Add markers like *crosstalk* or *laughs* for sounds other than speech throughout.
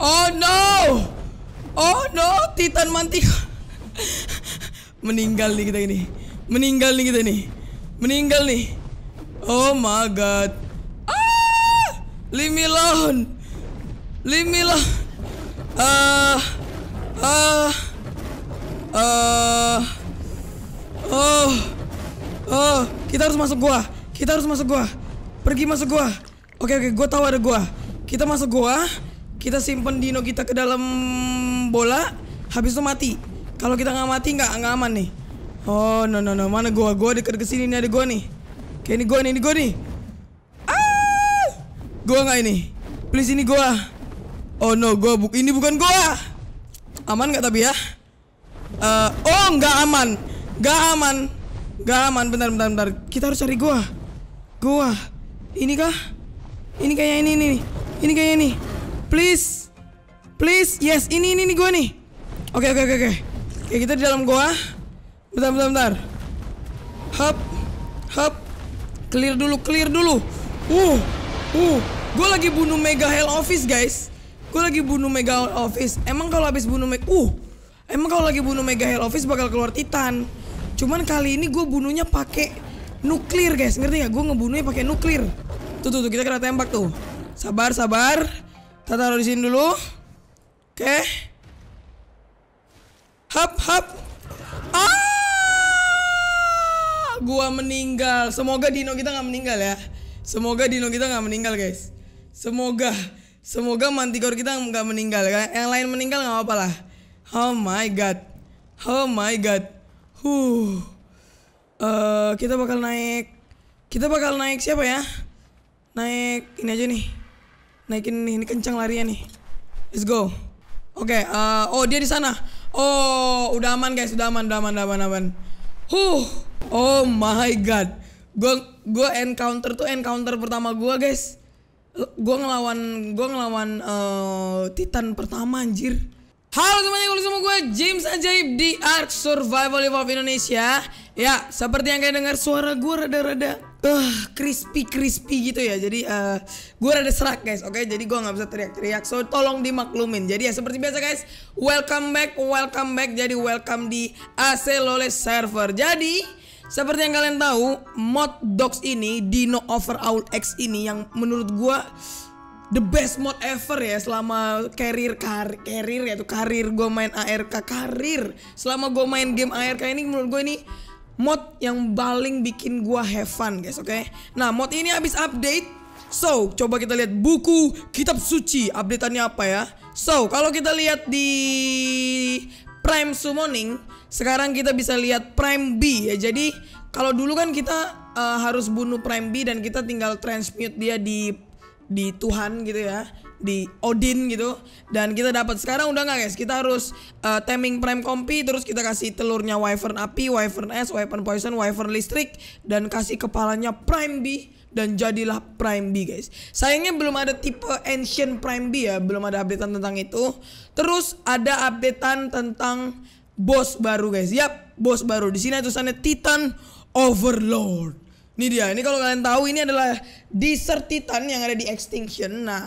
Oh no! Oh no, Titan mantik. Meninggal nih kita ini. Meninggal nih kita ini, Meninggal nih. Oh my god. Ah! Leave me alone. Leave Ah. Uh, ah. Uh, ah. Uh, oh. Oh, kita harus masuk gua. Kita harus masuk gua. Pergi masuk gua. Oke okay, oke, okay. gua tahu ada gua. Kita masuk gua kita simpen dino kita ke dalam bola habis itu mati kalau kita nggak mati nggak nggak aman nih oh no no no mana gua gua dekat ke sini nih ada gua nih kayak ini gua nih ini gua nih ah gua nggak ini please ini gua oh no gua bu ini bukan gua aman nggak tapi ya uh, oh nggak aman nggak aman nggak aman bentar bentar bentar kita harus cari gua gua ini kah ini kayak ini nih. ini kayaknya ini Please. Please. Yes, ini ini nih gue nih. Oke, okay, oke, okay, oke, okay, oke. okay, kita di dalam gua. Bentar, bentar, bentar. Hop. Hop. Clear dulu, clear dulu. Uh. Uh. Gue lagi bunuh Mega Hell Office, guys. Gue lagi bunuh Mega Hell Office. Emang kalau habis bunuh Mega... Uh. Emang kalau lagi bunuh Mega Hell Office bakal keluar Titan. Cuman kali ini gue bunuhnya pakai nuklir, guys. Ngerti gak? Gue ngebunuhnya pakai nuklir. Tuh, tuh, tuh. Kita kena tembak tuh. Sabar, sabar. Kita taruh di sini dulu. Oke. Okay. Hap, hap. Ah! Gua meninggal. Semoga Dino kita nggak meninggal ya. Semoga Dino kita nggak meninggal, guys. Semoga semoga mantikor kita nggak meninggal. Yang lain meninggal nggak apa-apa lah. Oh my god. Oh my god. Huh. Uh, kita bakal naik. Kita bakal naik siapa ya? Naik ini aja nih naikin nih ini kencang larinya nih let's go oke okay, uh, eh, oh dia di sana oh udah aman guys udah aman udah aman udah aman aman huh oh my god Gua, gua encounter tuh encounter pertama gua guys Gua ngelawan gua ngelawan uh, titan pertama anjir Halo semuanya, kalau semua gue James Ajaib di Ark Survival Evolve Indonesia Ya, seperti yang kalian dengar suara gue rada-rada uh, eh, crispy crispy gitu ya jadi uh, eh, gue rada serak guys oke okay? jadi gue nggak bisa teriak-teriak so tolong dimaklumin jadi ya seperti biasa guys welcome back welcome back jadi welcome di AC Lole server jadi seperti yang kalian tahu mod dogs ini Dino Over Owl X ini yang menurut gue the best mod ever ya selama ya karir karir, karir yaitu karir gue main ARK karir selama gue main game ARK ini menurut gue ini mod yang paling bikin gua have fun guys oke okay? nah mod ini habis update so coba kita lihat buku kitab suci updateannya apa ya so kalau kita lihat di prime summoning sekarang kita bisa lihat prime B ya jadi kalau dulu kan kita uh, harus bunuh prime B dan kita tinggal transmute dia di di Tuhan gitu ya di Odin gitu dan kita dapat sekarang udah nggak guys kita harus uh, taming prime kompi terus kita kasih telurnya wyvern api wyvern es wyvern poison wyvern listrik dan kasih kepalanya prime B dan jadilah Prime B guys. Sayangnya belum ada tipe Ancient Prime B ya, belum ada updatean tentang itu. Terus ada updatean tentang bos baru guys. Yap, bos baru. Di sini tulisannya Titan Overlord. Ini dia. Ini kalau kalian tahu ini adalah Desert Titan yang ada di Extinction. Nah,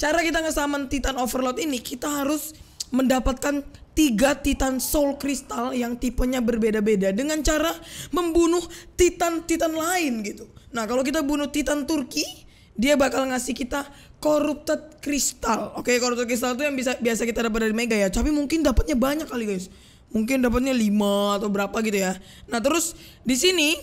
Cara kita ngesamen Titan Overload ini kita harus mendapatkan tiga Titan Soul Crystal yang tipenya berbeda-beda dengan cara membunuh Titan-Titan lain gitu. Nah kalau kita bunuh Titan Turki, dia bakal ngasih kita Corrupted Crystal. Oke, okay, Corrupted Crystal itu yang bisa biasa kita dapat dari Mega ya. Tapi mungkin dapatnya banyak kali guys. Mungkin dapatnya lima atau berapa gitu ya. Nah terus di sini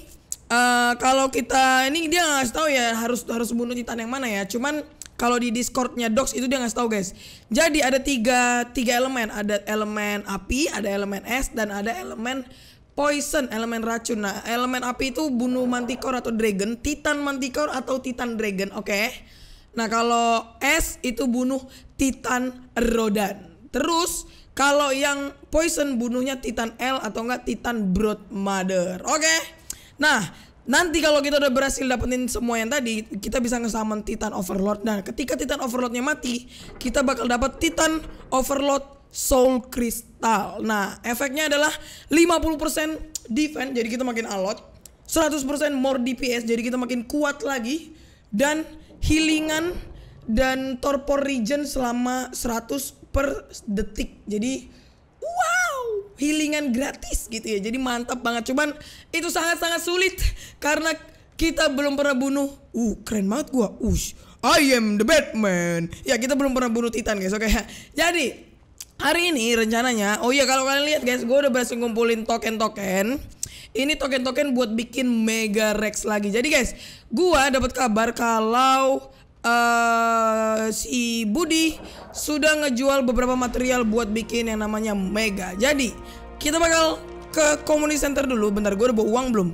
uh, kalau kita ini dia nggak tahu ya harus harus bunuh Titan yang mana ya. Cuman kalau di Discordnya Docs itu dia nggak tahu guys. Jadi ada tiga tiga elemen, ada elemen api, ada elemen es, dan ada elemen poison, elemen racun. Nah, elemen api itu bunuh mantikor atau dragon, titan mantikor atau titan dragon, oke? Okay? Nah, kalau es itu bunuh titan rodan. Terus kalau yang poison bunuhnya titan L atau enggak titan mother, oke? Okay? Nah, Nanti kalau kita udah berhasil dapetin semua yang tadi, kita bisa ngesaman Titan Overlord. Nah, ketika Titan Overlordnya mati, kita bakal dapat Titan Overlord Soul Crystal. Nah, efeknya adalah 50% defense, jadi kita makin alot. 100% more DPS, jadi kita makin kuat lagi. Dan healingan dan torpor regen selama 100 per detik. Jadi wow healingan gratis gitu ya jadi mantap banget cuman itu sangat-sangat sulit karena kita belum pernah bunuh uh keren banget gua ush I am the Batman ya kita belum pernah bunuh Titan guys oke okay? *laughs* jadi hari ini rencananya oh iya kalau kalian lihat guys gua udah berhasil ngumpulin token-token ini token-token buat bikin Mega Rex lagi jadi guys gua dapat kabar kalau Eh, si Budi sudah ngejual beberapa material buat bikin yang namanya Mega. Jadi kita bakal ke community center dulu. Bentar, gue udah bawa uang belum?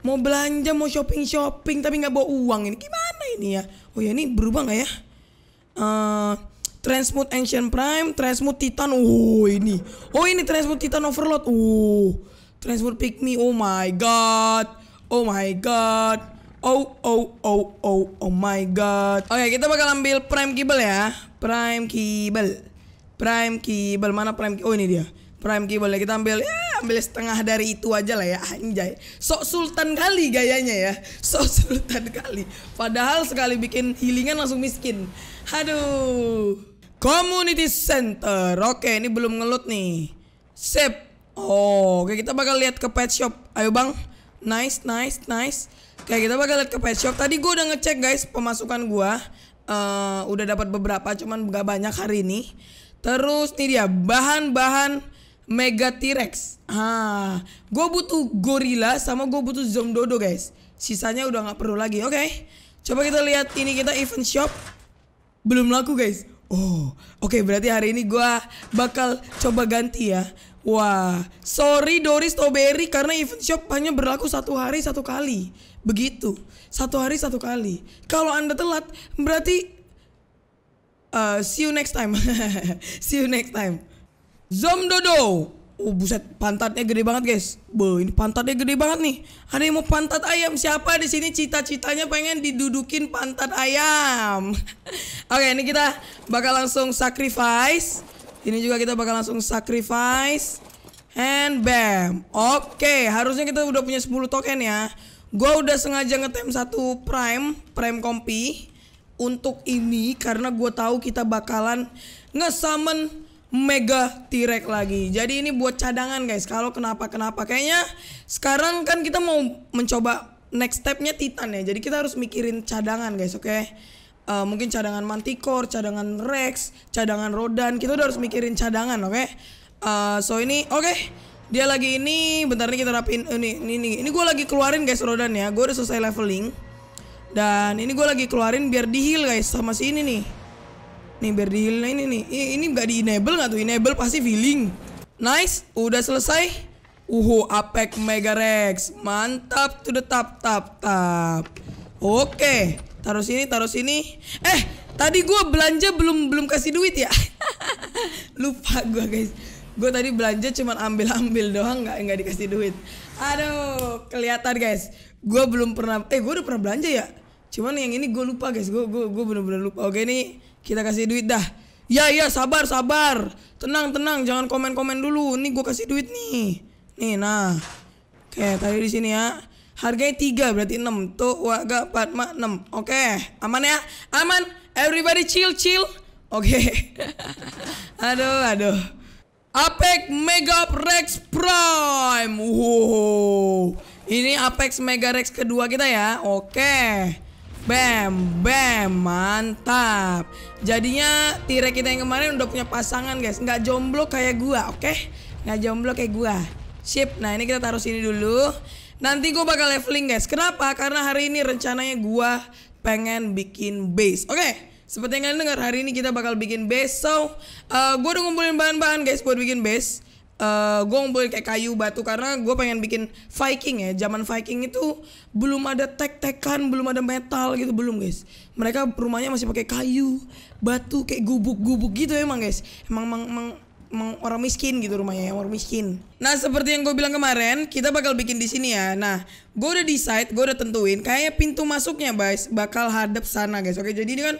Mau belanja, mau shopping shopping, tapi nggak bawa uang ini gimana ini ya? Oh ya ini berubah nggak ya? Uh, Transmute Ancient Prime, Transmute Titan, oh ini, oh ini Transmute Titan Overload, oh Transmute Pikmi. oh my god, oh my god, Oh, oh, oh, oh, oh my god. Oke, okay, kita bakal ambil prime kibel ya. Prime kibel. Prime kibel. mana prime Oh, ini dia. Prime kibel. ya kita ambil ya, ambil setengah dari itu aja lah ya anjay. Sok sultan kali gayanya ya. Sok sultan kali. Padahal sekali bikin healingan langsung miskin. Aduh. Community center. Oke, okay, ini belum ngelut nih. Sip. Oh, oke okay, kita bakal lihat ke pet shop. Ayo, Bang. Nice, nice, nice. Ya kita bakal lihat ke pet shop. Tadi gue udah ngecek guys pemasukan gue. Uh, udah dapat beberapa cuman gak banyak hari ini. Terus nih dia bahan-bahan Mega T-Rex. Ah, gue butuh gorila sama gue butuh Zomdodo guys. Sisanya udah gak perlu lagi. Oke, okay. coba kita lihat ini kita event shop. Belum laku guys. Oh, oke okay, berarti hari ini gue bakal coba ganti ya Wah, sorry Doris Strawberry karena event shop hanya berlaku satu hari satu kali. Begitu, satu hari satu kali. Kalau Anda telat, berarti uh, see you next time. *laughs* see you next time. Zom dodo, Oh buset, pantatnya gede banget guys. Be, ini pantatnya gede banget nih. Ada yang mau pantat ayam? Siapa di sini cita-citanya pengen didudukin pantat ayam? *laughs* Oke, okay, ini kita bakal langsung sacrifice. Ini juga kita bakal langsung sacrifice. And bam. Oke, okay, harusnya kita udah punya 10 token ya. Gue udah sengaja ngetem satu prime, prime kompi untuk ini karena gue tahu kita bakalan ngesummon Mega T-Rex lagi. Jadi ini buat cadangan guys. Kalau kenapa-kenapa kayaknya sekarang kan kita mau mencoba next stepnya Titan ya. Jadi kita harus mikirin cadangan guys, oke? Okay? uh, mungkin cadangan mantikor, cadangan Rex, cadangan Rodan. Kita udah harus mikirin cadangan, oke? Okay? Uh, eh, so ini oke. Okay. Dia lagi ini bentar nih kita rapin uh, ini ini ini, ini gue lagi keluarin guys Rodan ya. Gue udah selesai leveling. Dan ini gue lagi keluarin biar di heal guys sama si ini nih. Nih biar di heal nah, ini nih. Ini, ini gak di enable gak tuh? Enable pasti healing. Nice, udah selesai. Uhu, Apex Mega Rex. Mantap tuh the tap tap tap. Oke taruh sini taruh sini eh tadi gue belanja belum belum kasih duit ya *laughs* lupa gue guys gue tadi belanja cuma ambil ambil doang nggak nggak dikasih duit aduh kelihatan guys gue belum pernah eh gue udah pernah belanja ya cuman yang ini gue lupa guys gue gue gue bener-bener lupa oke nih kita kasih duit dah ya ya sabar sabar tenang tenang jangan komen komen dulu nih gue kasih duit nih nih nah oke tadi di sini ya Harganya 3 berarti 6. Tuh, waga, 4, 5, 6. Oke, okay. aman ya? Aman. Everybody chill, chill. Oke. Okay. *laughs* aduh, aduh. Apex Mega Rex Prime. Wow. Ini Apex Mega Rex kedua kita ya. Oke. Okay. Bam, bam, mantap. Jadinya tire kita yang kemarin udah punya pasangan, guys. Nggak jomblo kayak gua, oke? Okay? Nggak jomblo kayak gua. Sip. Nah, ini kita taruh sini dulu. Nanti gue bakal leveling guys. Kenapa? Karena hari ini rencananya gue pengen bikin base. Oke. Okay. Seperti yang kalian dengar hari ini kita bakal bikin base. So, uh, eh, gue udah ngumpulin bahan-bahan guys buat bikin base. Uh, eh, gue ngumpulin kayak kayu batu karena gue pengen bikin Viking ya. Zaman Viking itu belum ada tek-tekan, belum ada metal gitu belum guys. Mereka rumahnya masih pakai kayu, batu kayak gubuk-gubuk gitu emang guys. Emang emang, emang orang miskin gitu rumahnya orang miskin. Nah seperti yang gue bilang kemarin kita bakal bikin di sini ya. Nah gue udah decide gue udah tentuin kayak pintu masuknya guys bakal hadap sana guys. Oke jadi ini kan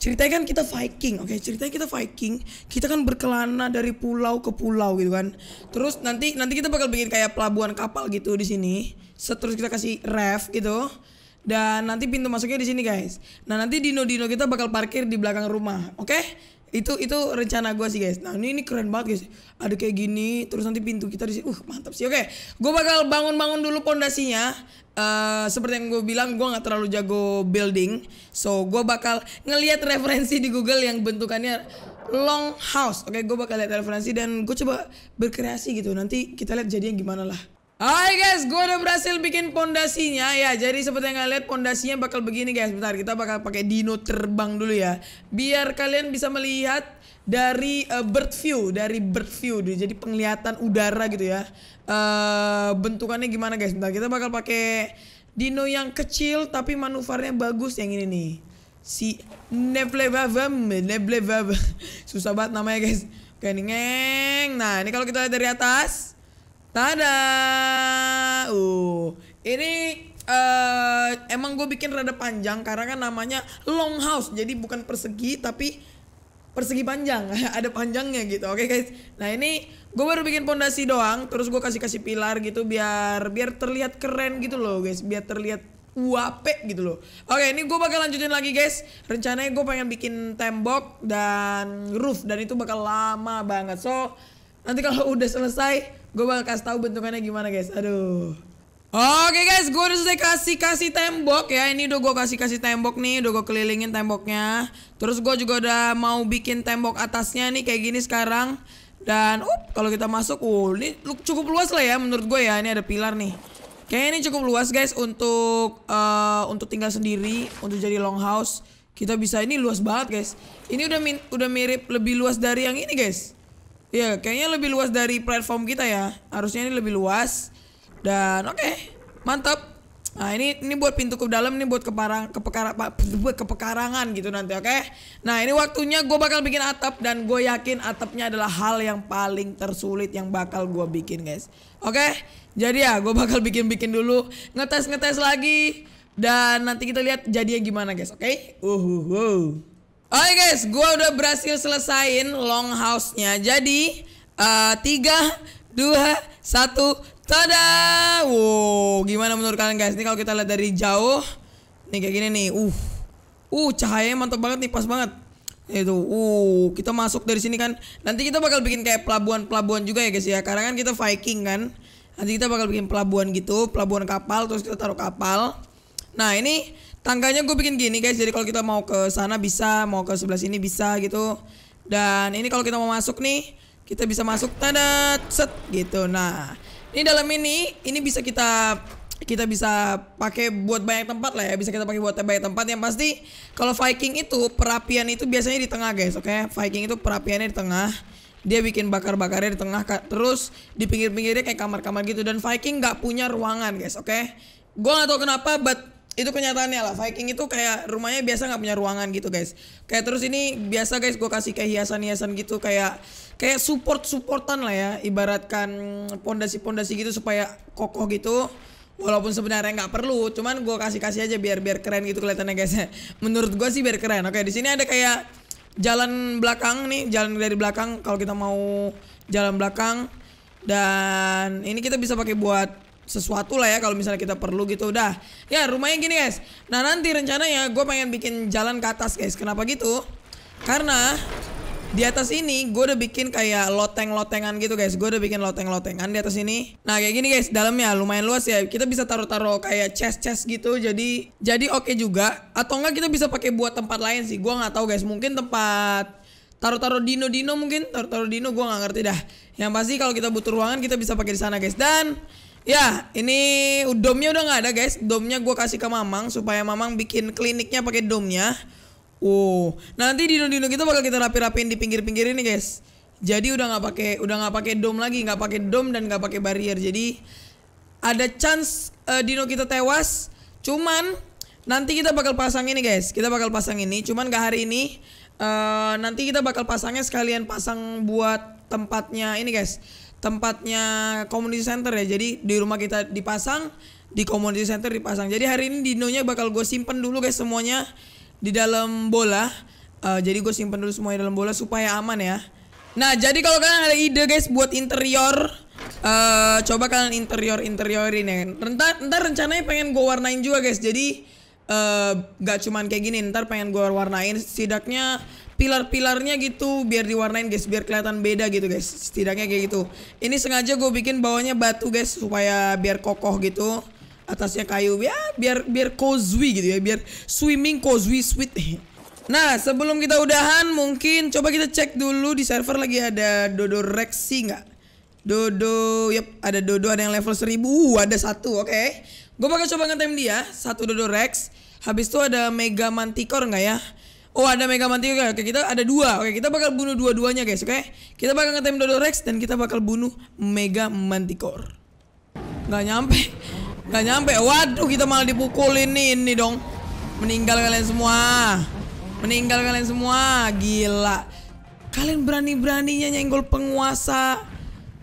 ceritanya kan kita Viking, oke ceritanya kita Viking, kita kan berkelana dari pulau ke pulau gitu kan. Terus nanti nanti kita bakal bikin kayak pelabuhan kapal gitu di sini. Terus kita kasih ref gitu. Dan nanti pintu masuknya di sini guys. Nah nanti Dino Dino kita bakal parkir di belakang rumah, oke? Okay? itu itu rencana gue sih guys nah ini ini keren banget guys ada kayak gini terus nanti pintu kita di sini uh mantap sih oke okay. gue bakal bangun bangun dulu pondasinya Uh, seperti yang gue bilang gue nggak terlalu jago building so gue bakal ngelihat referensi di Google yang bentukannya long house oke okay, gue bakal lihat referensi dan gue coba berkreasi gitu nanti kita lihat jadinya gimana lah Hai guys, gue udah berhasil bikin pondasinya ya. Jadi seperti yang kalian lihat pondasinya bakal begini guys. Bentar, kita bakal pakai dino terbang dulu ya. Biar kalian bisa melihat dari uh, bird view, dari bird view. Jadi penglihatan udara gitu ya. Uh, bentukannya gimana guys? Bentar, kita bakal pakai dino yang kecil tapi manuvernya bagus yang ini nih. Si Neblevavam, Neblevavam. *laughs* Susah banget namanya guys. Kayak ngeng. Nah, ini kalau kita lihat dari atas Tada! Uh, ini uh, emang gue bikin rada panjang karena kan namanya long house, jadi bukan persegi tapi persegi panjang, *laughs* ada panjangnya gitu. Oke okay, guys. Nah, ini gue baru bikin pondasi doang, terus gue kasih-kasih pilar gitu biar biar terlihat keren gitu loh, guys. Biar terlihat wape gitu loh. Oke, ini gue bakal lanjutin lagi guys. Rencananya gue pengen bikin tembok dan roof dan itu bakal lama banget. So, Nanti kalau udah selesai, gue bakal kasih tahu bentukannya gimana guys. Aduh. Oke guys, gue udah selesai kasih-kasih tembok ya. Ini udah gue kasih-kasih tembok nih, udah gue kelilingin temboknya. Terus gue juga udah mau bikin tembok atasnya nih kayak gini sekarang. Dan up, kalau kita masuk, uh, ini cukup luas lah ya menurut gue ya. Ini ada pilar nih. Kayaknya ini cukup luas guys untuk uh, untuk tinggal sendiri, untuk jadi long house. Kita bisa ini luas banget guys. Ini udah udah mirip lebih luas dari yang ini guys. Iya, yeah, kayaknya lebih luas dari platform kita ya. Harusnya ini lebih luas. Dan oke, okay, mantap. Nah ini ini buat pintu ke dalam, ini buat keparang, kepekara, buat kepekarangan gitu nanti, oke? Okay? Nah ini waktunya gue bakal bikin atap dan gue yakin atapnya adalah hal yang paling tersulit yang bakal gue bikin, guys. Oke? Okay? Jadi ya gue bakal bikin-bikin dulu, ngetes-ngetes lagi dan nanti kita lihat jadinya gimana, guys. Oke? Okay? Uh, uhuh. Oke guys, gue udah berhasil selesain long house-nya. Jadi uh, 3 2 1 tada. Wow, gimana menurut kalian guys? Ini kalau kita lihat dari jauh nih kayak gini nih. Uh. Uh, cahayanya mantap banget nih, pas banget. Itu. Uh, kita masuk dari sini kan. Nanti kita bakal bikin kayak pelabuhan-pelabuhan juga ya guys ya. Karena kan kita Viking kan. Nanti kita bakal bikin pelabuhan gitu, pelabuhan kapal terus kita taruh kapal. Nah ini tangganya gue bikin gini guys. Jadi kalau kita mau ke sana bisa, mau ke sebelah sini bisa gitu. Dan ini kalau kita mau masuk nih, kita bisa masuk tanda set gitu. Nah ini dalam ini, ini bisa kita kita bisa pakai buat banyak tempat lah ya bisa kita pakai buat banyak tempat yang pasti kalau Viking itu perapian itu biasanya di tengah guys oke okay? Viking itu perapiannya di tengah dia bikin bakar-bakarnya di tengah terus di pinggir-pinggirnya kayak kamar-kamar gitu dan Viking nggak punya ruangan guys oke okay? gue nggak tau kenapa but itu kenyataannya lah Viking itu kayak rumahnya biasa nggak punya ruangan gitu guys kayak terus ini biasa guys gue kasih kayak hiasan-hiasan gitu kayak kayak support supportan lah ya ibaratkan pondasi-pondasi gitu supaya kokoh gitu walaupun sebenarnya nggak perlu cuman gue kasih kasih aja biar biar keren gitu kelihatannya guys *laughs* menurut gue sih biar keren oke di sini ada kayak jalan belakang nih jalan dari belakang kalau kita mau jalan belakang dan ini kita bisa pakai buat sesuatu lah ya kalau misalnya kita perlu gitu udah ya rumahnya gini guys nah nanti rencananya gue pengen bikin jalan ke atas guys kenapa gitu karena di atas ini gue udah bikin kayak loteng-lotengan gitu guys Gue udah bikin loteng-lotengan di atas ini Nah kayak gini guys dalamnya lumayan luas ya Kita bisa taruh-taruh kayak chest-chest gitu Jadi jadi oke okay juga Atau enggak kita bisa pakai buat tempat lain sih Gue nggak tahu guys mungkin tempat taruh-taruh dino-dino mungkin Taruh-taruh dino gue gak ngerti dah Yang pasti kalau kita butuh ruangan kita bisa pakai di sana guys Dan Ya, ini domnya udah nggak ada guys. Domnya gue kasih ke Mamang supaya Mamang bikin kliniknya pakai domnya. Wow, nanti dino-dino kita bakal kita rapi-rapiin di pinggir-pinggir ini guys. Jadi udah nggak pakai udah nggak pakai dom lagi, nggak pakai dom dan nggak pakai barrier. Jadi ada chance uh, dino kita tewas. Cuman nanti kita bakal pasang ini guys. Kita bakal pasang ini. Cuman gak hari ini. Uh, nanti kita bakal pasangnya sekalian pasang buat tempatnya ini guys tempatnya community center ya. Jadi di rumah kita dipasang, di community center dipasang. Jadi hari ini dinonya bakal gue simpen dulu guys semuanya di dalam bola. Uh, jadi gue simpen dulu semuanya dalam bola supaya aman ya. Nah, jadi kalau kalian ada ide guys buat interior uh, coba kalian interior interiorin ya. Ntar, ntar rencananya pengen gue warnain juga guys. Jadi uh, eh, gak cuman kayak gini, ntar pengen gue warnain Sidaknya pilar-pilarnya gitu biar diwarnain guys biar kelihatan beda gitu guys setidaknya kayak gitu ini sengaja gue bikin bawahnya batu guys supaya biar kokoh gitu atasnya kayu ya biar biar cozy gitu ya biar swimming cozy sweet *laughs* Nah, sebelum kita udahan, mungkin coba kita cek dulu di server lagi ada Dodo sih nggak? Dodo, yep, ada Dodo, ada yang level 1000, uh, ada satu, oke. Okay. Gue bakal coba ngetem dia, satu Dodo Rex. Habis itu ada Mega Manticore nggak ya? Oh ada Mega Manticore Oke kita ada dua Oke kita bakal bunuh dua-duanya guys Oke Kita bakal ngetem dodo rex Dan kita bakal bunuh Mega Manticore Gak nyampe Gak nyampe Waduh kita malah dipukulin nih Ini dong Meninggal kalian semua Meninggal kalian semua Gila Kalian berani-beraninya nyenggol penguasa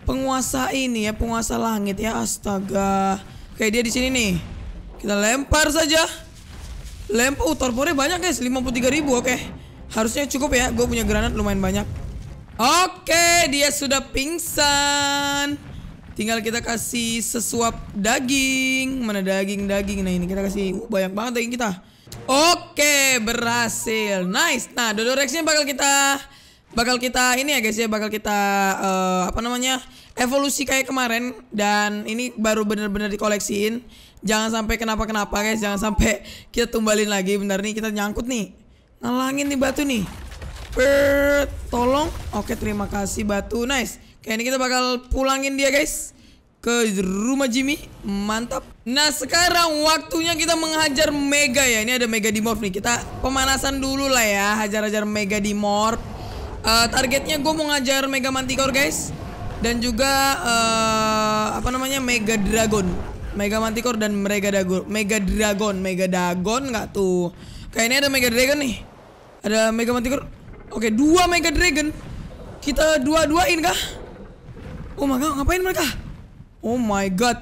Penguasa ini ya Penguasa langit ya Astaga Oke dia di sini nih Kita lempar saja lempo uh, torpornya banyak guys, 53 ribu, oke. Okay. Harusnya cukup ya, gue punya granat lumayan banyak. Oke, okay, dia sudah pingsan. Tinggal kita kasih sesuap daging. Mana daging-daging? Nah ini kita kasih, uh, banyak banget daging kita. Oke, okay, berhasil. Nice. Nah, dodo rexnya bakal kita bakal kita ini ya guys ya, bakal kita uh, apa namanya? evolusi kayak kemarin dan ini baru bener-bener dikoleksiin jangan sampai kenapa-kenapa guys jangan sampai kita tumbalin lagi benar nih kita nyangkut nih nalangin nih batu nih Ber tolong oke terima kasih batu nice kayaknya kita bakal pulangin dia guys ke rumah Jimmy mantap nah sekarang waktunya kita menghajar Mega ya ini ada Mega Dimorph nih kita pemanasan dulu lah ya hajar-hajar Mega Dimorph uh, targetnya gue mau ngajar Mega Manticore guys dan juga uh, apa namanya Mega Dragon Mega Manticore dan Mega Dragon. Mega Dragon, Mega Dragon nggak tuh? Kayaknya ada Mega Dragon nih. Ada Mega Manticore. Oke, dua Mega Dragon. Kita dua-duain kah? Oh my god, ngapain mereka? Oh my god.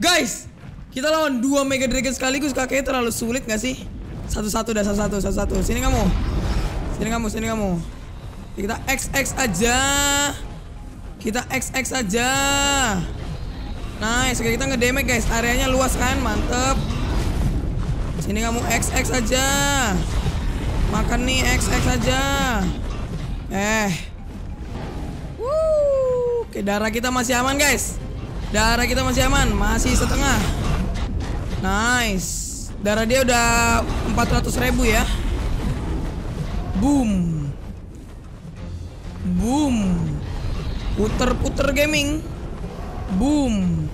Guys, kita lawan dua Mega Dragon sekaligus kakeknya terlalu sulit gak sih? Satu-satu dah, satu-satu, satu-satu. Sini kamu. Sini kamu, sini kamu. Kita XX aja. Kita XX aja. Nice, kita ngedamage guys. Areanya luas kan, mantep. Sini kamu XX aja. Makan nih XX aja. Eh. Woo. Oke, darah kita masih aman guys. Darah kita masih aman, masih setengah. Nice. Darah dia udah 400 ribu ya. Boom. Boom. Puter-puter gaming. Boom.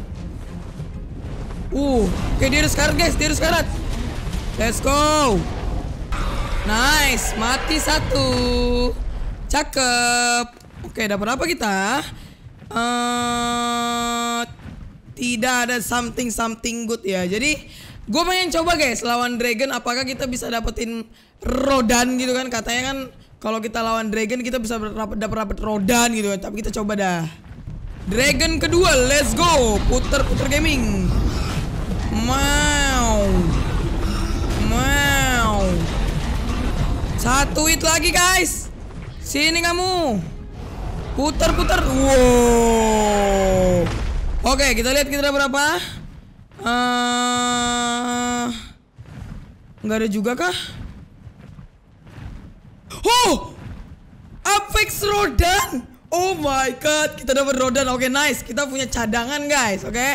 Uh, oke dia harus guys, dia harus Let's go. Nice, mati satu. Cakep. Oke, dapat apa kita? Uh, tidak ada something something good ya. Jadi gue pengen coba guys lawan dragon apakah kita bisa dapetin rodan gitu kan katanya kan kalau kita lawan dragon kita bisa dapet dapet rodan gitu kan tapi kita coba dah Dragon kedua, let's go. Puter-puter gaming. Mau. Mau. Satu hit lagi, guys. Sini kamu. Puter-puter. Wow. Oke, kita lihat kita berapa. Uh, nggak ada juga kah? Oh! Apex Rodan! Oh my god, kita dapat Rodan. Oke, okay, nice. Kita punya cadangan, guys. Oke. Okay?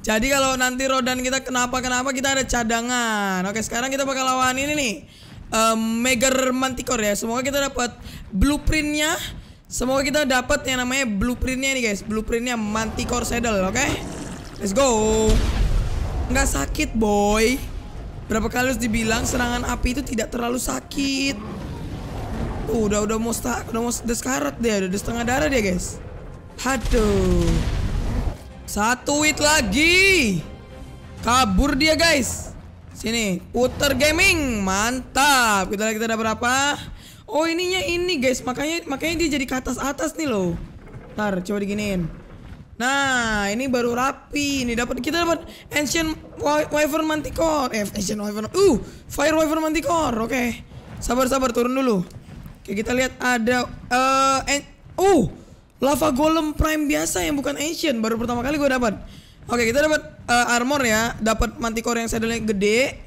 Jadi kalau nanti Rodan kita kenapa-kenapa kita ada cadangan. Oke, okay, sekarang kita bakal lawan ini nih. Um, Mega Manticore ya. Semoga kita dapat blueprintnya. Semoga kita dapat yang namanya blueprintnya ini guys. Blueprintnya Manticore Saddle, oke? Okay? Let's go. Nggak sakit, boy. Berapa kali harus dibilang serangan api itu tidak terlalu sakit udah udah mau udah mau deskarat dia, udah setengah darah dia, guys. Aduh. Satu hit lagi. Kabur dia, guys. Sini, puter gaming. Mantap. Kita kita ada berapa? Oh, ininya ini, guys. Makanya makanya dia jadi ke atas-atas nih loh. Ntar coba diginiin. Nah, ini baru rapi. Ini dapat kita dapat ancient wyvern manticore. Eh, ancient wyvern. Uh, fire wyvern manticore. Oke. Okay. Sabar sabar turun dulu. Oke, kita lihat ada uh, uh lava golem prime biasa yang bukan ancient baru pertama kali gue dapat. Oke, kita dapat uh, armor ya, dapat manticore yang sadelnya gede.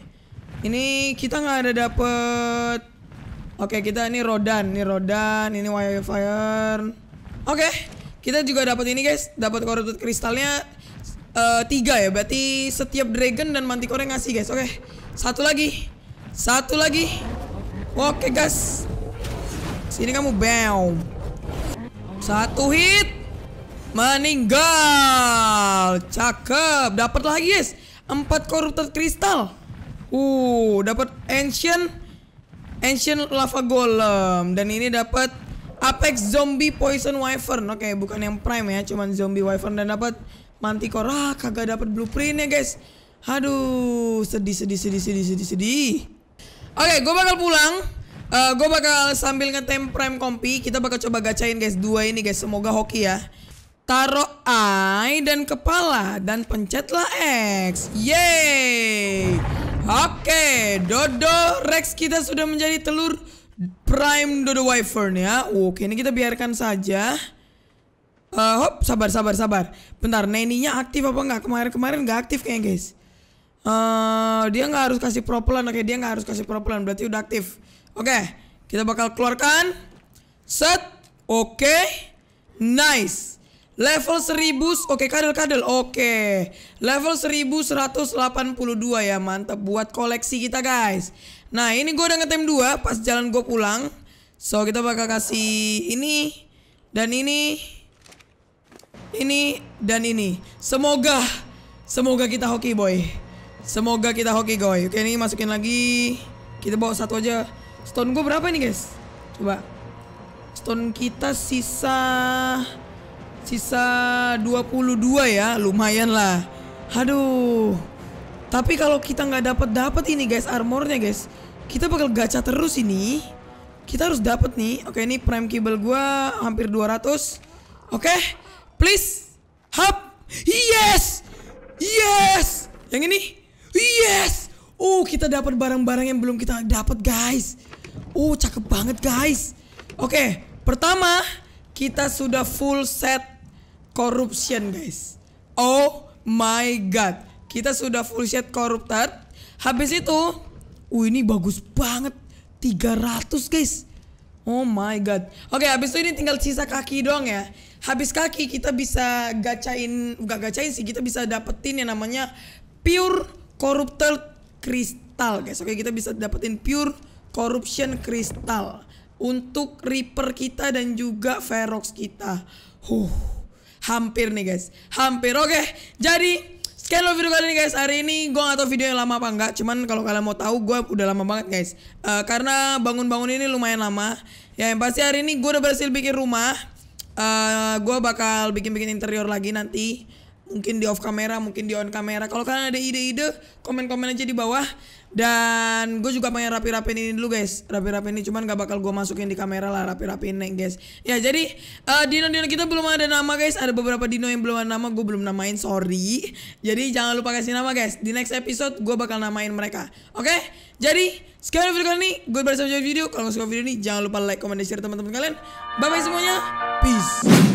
Ini kita nggak ada dapat Oke, kita ini Rodan, ini Rodan, ini Wildfire. Oke, kita juga dapat ini guys, dapat corrupted kristalnya uh, tiga ya, berarti setiap dragon dan manticore ngasih guys. Oke, satu lagi, satu lagi. Oke guys, Sini kamu, bel. Satu hit. Meninggal. Cakep. Dapat lagi, guys. Empat koruptor kristal. Uh, dapat ancient ancient lava golem dan ini dapat apex zombie poison wyvern. Oke, okay, bukan yang prime ya, cuman zombie wyvern dan dapat manticore. Ah, kagak dapat blueprint ya, guys. Aduh, sedih sedih sedih sedih sedih sedih. Oke, okay, gue bakal pulang. Uh, eh, gue bakal sambil ngetem prime kompi, kita bakal coba gacain guys dua ini guys. Semoga hoki ya. Taruh eye dan kepala dan pencetlah X. Yeay. Oke, okay. Dodo Rex kita sudah menjadi telur prime Dodo Wyvern ya. Oke, ini kita biarkan saja. Uh, hop, sabar, sabar, sabar. Bentar, Neninya aktif apa enggak? Kemarin-kemarin enggak aktif kayaknya guys. Uh, dia nggak harus kasih propelan, oke okay, dia nggak harus kasih propelan, berarti udah aktif. Oke, kita bakal keluarkan. Set. Oke. Nice. Level 1000. Oke, okay, kadel-kadel. Oke. Okay. Level 1182 ya. Mantap buat koleksi kita, guys. Nah, ini gue udah ngetem 2 pas jalan gue pulang. So, kita bakal kasih ini dan ini ini dan ini. Semoga semoga kita hoki, boy. Semoga kita hoki, boy. Oke, ini masukin lagi. Kita bawa satu aja. Stone gue berapa nih guys? Coba. Stone kita sisa sisa 22 ya, lumayan lah. Aduh. Tapi kalau kita nggak dapat dapat ini guys armornya guys, kita bakal gacha terus ini. Kita harus dapat nih. Oke, ini prime cable gue hampir 200. Oke. Please. Hap. Yes. Yes. Yang ini. Yes. Oh, kita dapat barang-barang yang belum kita dapat, guys. Uh, cakep banget guys. Oke, okay, pertama kita sudah full set corruption guys. Oh my god. Kita sudah full set corrupted. Habis itu, uh ini bagus banget. 300 guys. Oh my god. Oke, okay, habis itu ini tinggal sisa kaki doang ya. Habis kaki kita bisa gacain, enggak gacain sih, kita bisa dapetin yang namanya pure corrupted crystal guys. Oke, okay, kita bisa dapetin pure corruption kristal untuk reaper kita dan juga ferox kita. Huh, hampir nih guys, hampir. Oke, okay. jadi Sekian dulu video kali ini guys Hari ini gue gak tau video yang lama apa enggak Cuman kalau kalian mau tahu gue udah lama banget guys uh, Karena bangun-bangun ini lumayan lama Ya yang pasti hari ini gue udah berhasil bikin rumah uh, eh, Gue bakal bikin-bikin interior lagi nanti mungkin di off kamera, mungkin di on kamera. Kalau kalian ada ide-ide, komen-komen aja di bawah. Dan gue juga pengen rapi-rapiin ini dulu guys Rapi-rapiin ini cuman gak bakal gue masukin di kamera lah Rapi-rapiin nih guys Ya jadi uh, Dino-dino kita belum ada nama guys Ada beberapa dino yang belum ada nama Gue belum namain sorry Jadi jangan lupa kasih nama guys Di next episode gue bakal namain mereka Oke okay? Jadi sekian video kali ini Gue bersama video Kalau suka video ini jangan lupa like, comment, dan share teman-teman kalian Bye-bye semuanya Peace